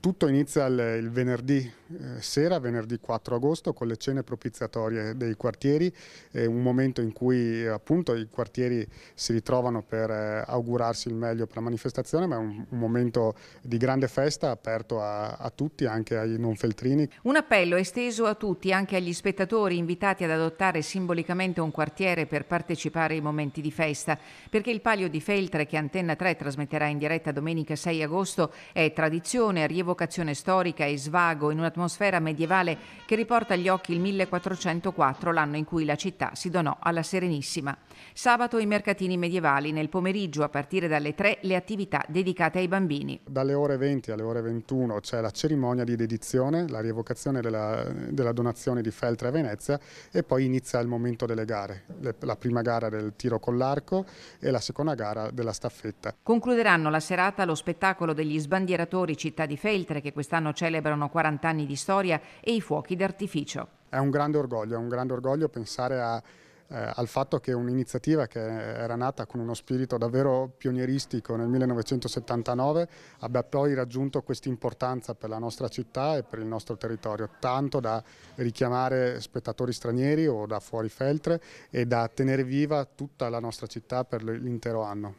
Tutto inizia il, il venerdì eh, sera, venerdì 4 agosto, con le cene propiziatorie dei quartieri, eh, un momento in cui appunto i quartieri si ritrovano per eh, augurarsi il meglio per la manifestazione, ma è un, un momento di grande festa aperto a, a, tutti, anche ai non feltrini. Un appello esteso a tutti, anche agli spettatori invitati ad adottare simbolicamente un quartiere per partecipare ai momenti di festa, perché il Palio di Feltre che Antenna 3 trasmetterà in diretta domenica 6 agosto è tradizione, arrivo evocazione storica e svago in un'atmosfera medievale che riporta agli occhi il 1404, l'anno in cui la città si donò alla Serenissima. Sabato i mercatini medievali, nel pomeriggio a partire dalle 3 le attività dedicate ai bambini. Dalle ore 20 alle ore 21 c'è la cerimonia di dedizione, la rievocazione della, della donazione di Feltre a Venezia e poi inizia il momento delle gare, la prima gara del tiro con l'arco e la seconda gara della staffetta. Concluderanno la serata lo spettacolo degli sbandieratori Città di Feltre Feltre che quest'anno celebrano 40 anni di storia e i fuochi d'artificio. È un grande orgoglio, è un grande orgoglio pensare a eh, al fatto che un'iniziativa che era nata con uno spirito davvero pionieristico nel 1979 abbia poi raggiunto questa importanza per la nostra città e per il nostro territorio, tanto da richiamare spettatori stranieri o da fuori feltre e da tenere viva tutta la nostra città per l'intero anno.